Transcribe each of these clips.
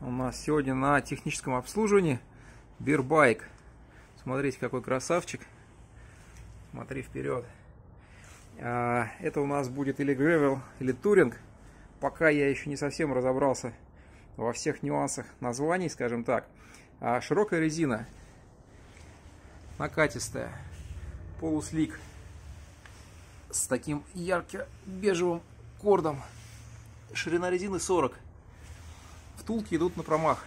у нас сегодня на техническом обслуживании Бирбайк. Смотрите, какой красавчик. Смотри вперед. А, это у нас будет или гревел, или туринг. Пока я еще не совсем разобрался во всех нюансах названий, скажем так. А, широкая резина, накатистая, полуслик с таким ярко-бежевым кордом. Ширина резины 40 втулки идут на промах.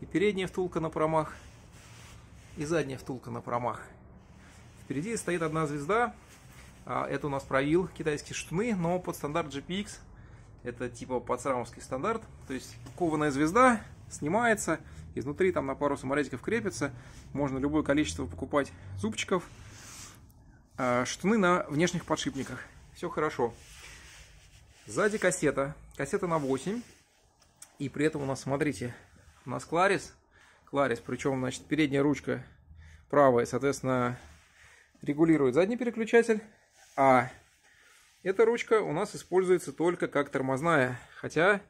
И передняя втулка на промах, и задняя втулка на промах. Впереди стоит одна звезда. А, это у нас правил китайские штуны, но под стандарт GPX. Это типа подсрамовский стандарт. То есть кованая звезда снимается, изнутри там на пару саморезиков крепится. Можно любое количество покупать зубчиков. А, штуны на внешних подшипниках. Все хорошо. Сзади кассета. Кассета на 8. И при этом у нас, смотрите, у нас кларис. Кларис, причем, значит, передняя ручка правая, соответственно, регулирует задний переключатель. А эта ручка у нас используется только как тормозная. Хотя,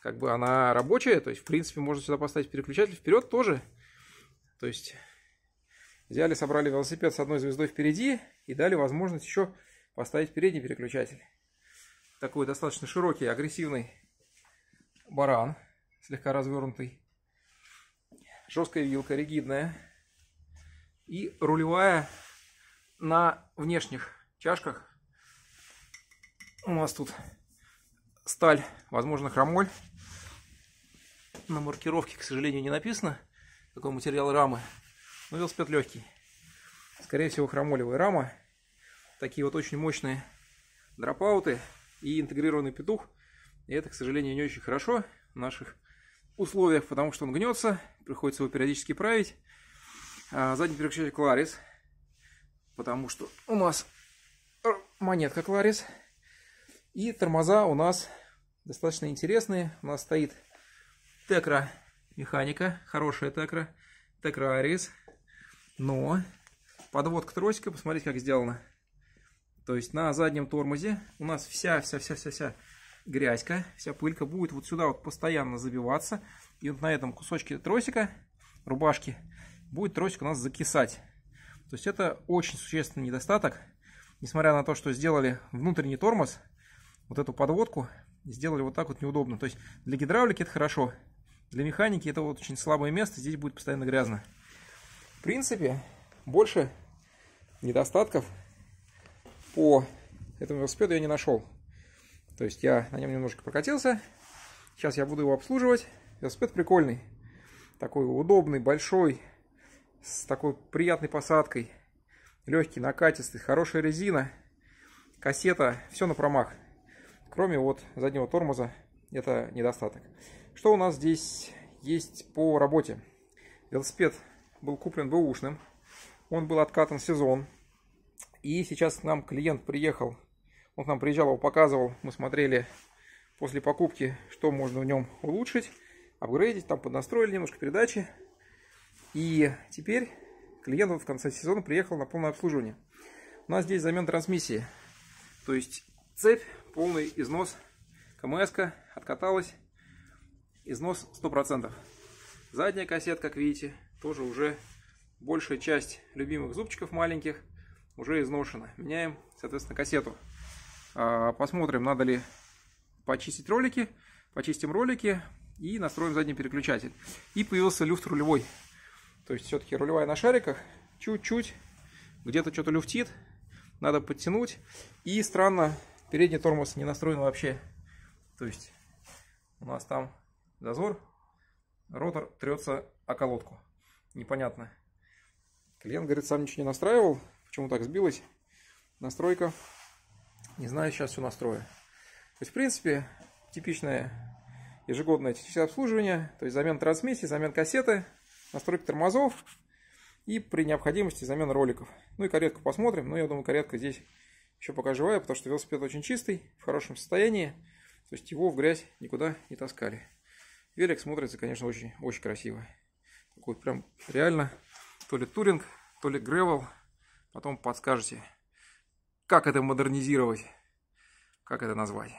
как бы она рабочая, то есть, в принципе, можно сюда поставить переключатель вперед тоже. То есть, взяли, собрали велосипед с одной звездой впереди и дали возможность еще поставить передний переключатель. Такой достаточно широкий, агрессивный баран, слегка развернутый, жесткая вилка, ригидная, и рулевая на внешних чашках. У нас тут сталь, возможно, хромоль. На маркировке, к сожалению, не написано, какой материал рамы. Но велосипед легкий. Скорее всего, хромолевая рама. Такие вот очень мощные дропауты и интегрированный петух – и это, к сожалению, не очень хорошо в наших условиях, потому что он гнется, приходится его периодически править. А задний переключатель Кларис, потому что у нас монетка Кларис. И тормоза у нас достаточно интересные. У нас стоит Текра механика, хорошая Текра, Текра Арис. Но подводка тросика, посмотрите, как сделана. То есть на заднем тормозе у нас вся, вся, вся, вся, вся грязька, вся пылька будет вот сюда вот постоянно забиваться. И вот на этом кусочке тросика, рубашки, будет тросик у нас закисать. То есть это очень существенный недостаток. Несмотря на то, что сделали внутренний тормоз, вот эту подводку сделали вот так вот неудобно. То есть для гидравлики это хорошо, для механики это вот очень слабое место, здесь будет постоянно грязно. В принципе, больше недостатков по этому велосипеду я не нашел. То есть я на нем немножко прокатился. Сейчас я буду его обслуживать. Велосипед прикольный. Такой удобный, большой, с такой приятной посадкой. Легкий, накатистый, хорошая резина, кассета. Все на промах. Кроме вот заднего тормоза. Это недостаток. Что у нас здесь есть по работе? Велосипед был куплен бэушным. Он был откатан сезон. И сейчас к нам клиент приехал он к нам приезжал, его показывал, мы смотрели после покупки, что можно в нем улучшить, апгрейдить, там поднастроили немножко передачи. И теперь клиент в конце сезона приехал на полное обслуживание. У нас здесь замен трансмиссии, то есть цепь, полный износ, кмс откаталась, износ 100%. Задняя кассета, как видите, тоже уже большая часть любимых зубчиков маленьких уже изношена. Меняем, соответственно, кассету. А, посмотрим, надо ли почистить ролики. Почистим ролики и настроим задний переключатель. И появился люфт рулевой. То есть все-таки рулевая на шариках. Чуть-чуть. Где-то что-то люфтит. Надо подтянуть. И странно, передний тормоз не настроен вообще. То есть у нас там зазор. Ротор трется о колодку. Непонятно. Клиент говорит, сам ничего не настраивал. Почему так сбилось? Настройка не знаю, сейчас все настрою. То есть, в принципе, типичное ежегодное техническое обслуживание, то есть замен трансмиссии, замен кассеты, настройка тормозов и при необходимости замена роликов. Ну и каретку посмотрим, но я думаю, каретка здесь еще пока живая, потому что велосипед очень чистый, в хорошем состоянии, то есть его в грязь никуда не таскали. Велик смотрится, конечно, очень, очень красиво. Такой прям реально то ли туринг, то ли гревел, потом подскажете как это модернизировать? Как это назвать?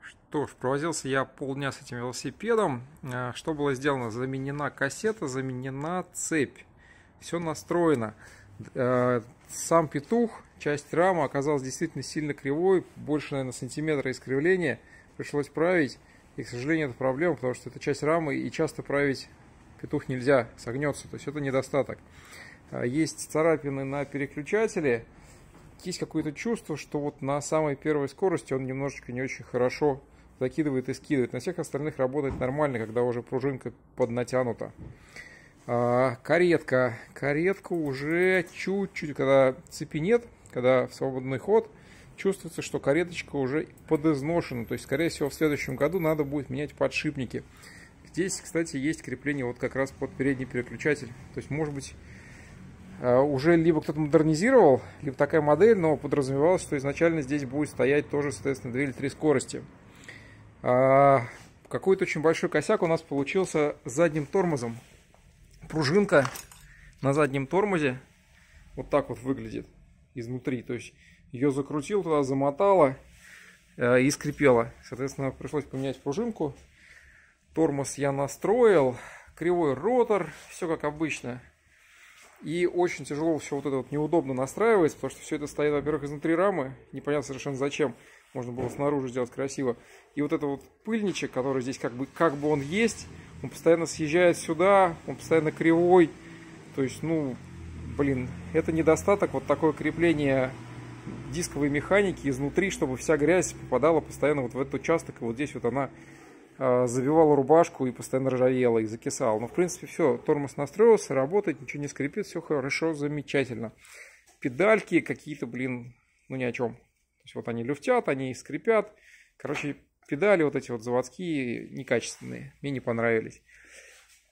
Что ж, провозился я полдня с этим велосипедом. Э, что было сделано? Заменена кассета, заменена цепь. Все настроено. Э, сам петух, часть рамы оказалась действительно сильно кривой, больше, наверное, сантиметра искривления. Пришлось править. И, к сожалению, это проблема, потому что это часть рамы, и часто править петух нельзя, согнется. То есть это недостаток. Э, есть царапины на переключателе есть какое-то чувство, что вот на самой первой скорости он немножечко не очень хорошо закидывает и скидывает. На всех остальных работает нормально, когда уже пружинка поднатянута. А, каретка. Каретка уже чуть-чуть, когда цепи нет, когда в свободный ход, чувствуется, что кареточка уже подизношена. То есть, скорее всего, в следующем году надо будет менять подшипники. Здесь, кстати, есть крепление вот как раз под передний переключатель. То есть, может быть, а, уже либо кто-то модернизировал, либо такая модель, но подразумевалось, что изначально здесь будет стоять тоже, соответственно, 2 или 3 скорости. А, какой-то очень большой косяк у нас получился с задним тормозом. Пружинка на заднем тормозе вот так вот выглядит изнутри. То есть ее закрутил, туда замотало а, и скрипело. Соответственно, пришлось поменять пружинку. Тормоз я настроил, кривой ротор, все как обычно. И очень тяжело все вот это вот неудобно настраивается, потому что все это стоит, во-первых, изнутри рамы, непонятно совершенно зачем, можно было снаружи сделать красиво. И вот этот вот пыльничек, который здесь как бы, как бы он есть, он постоянно съезжает сюда, он постоянно кривой. То есть, ну, блин, это недостаток вот такое крепление дисковой механики изнутри, чтобы вся грязь попадала постоянно вот в этот участок, и вот здесь вот она а, Забивал рубашку и постоянно ржавела и закисал. Но, в принципе, все, тормоз настроился, работает, ничего не скрипит, все хорошо, замечательно. Педальки какие-то, блин, ну ни о чем. То есть вот они люфтят, они скрипят. Короче, педали вот эти вот заводские некачественные, мне не понравились.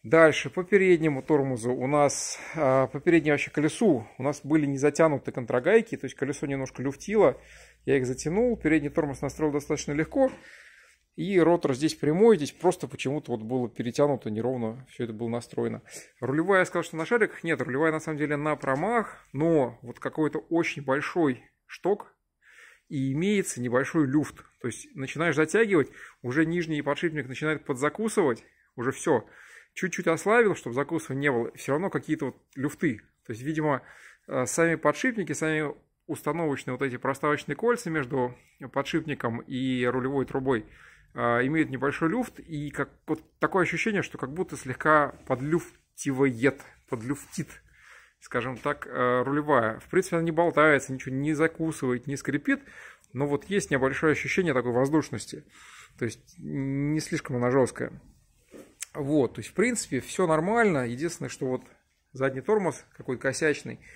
Дальше, по переднему тормозу у нас, а, по переднему вообще колесу, у нас были не затянуты контрагайки, то есть колесо немножко люфтило, я их затянул, передний тормоз настроил достаточно легко, и ротор здесь прямой, здесь просто почему-то вот было перетянуто неровно, все это было настроено. Рулевая, я сказал, что на шариках, нет, рулевая на самом деле на промах, но вот какой-то очень большой шток и имеется небольшой люфт. То есть начинаешь затягивать, уже нижний подшипник начинает подзакусывать, уже все. Чуть-чуть ослабил, чтобы закусывания не было, все равно какие-то вот люфты. То есть, видимо, э, сами подшипники, сами установочные вот эти проставочные кольца между подшипником и рулевой трубой – а, имеет небольшой люфт, и как, вот такое ощущение, что как будто слегка подлюфтивает, подлюфтит, скажем так, а, рулевая. В принципе, она не болтается, ничего не закусывает, не скрипит, но вот есть небольшое ощущение такой воздушности. То есть не слишком она жесткая. Вот, то есть, в принципе, все нормально. Единственное, что вот задний тормоз какой-то косячный –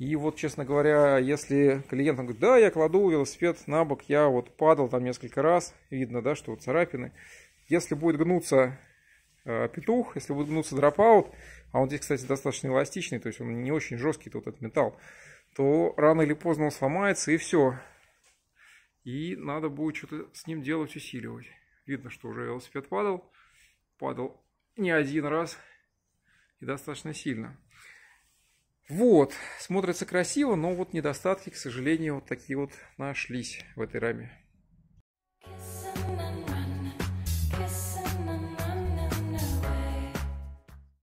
и вот, честно говоря, если клиент говорит, да, я кладу велосипед на бок, я вот падал там несколько раз, видно, да, что вот царапины. Если будет гнуться э, петух, если будет гнуться дропаут, а он здесь, кстати, достаточно эластичный, то есть он не очень жесткий тут этот металл, то рано или поздно он сломается и все. И надо будет что-то с ним делать, усиливать. Видно, что уже велосипед падал, падал не один раз и достаточно сильно. Вот, смотрится красиво, но вот недостатки, к сожалению, вот такие вот нашлись в этой раме.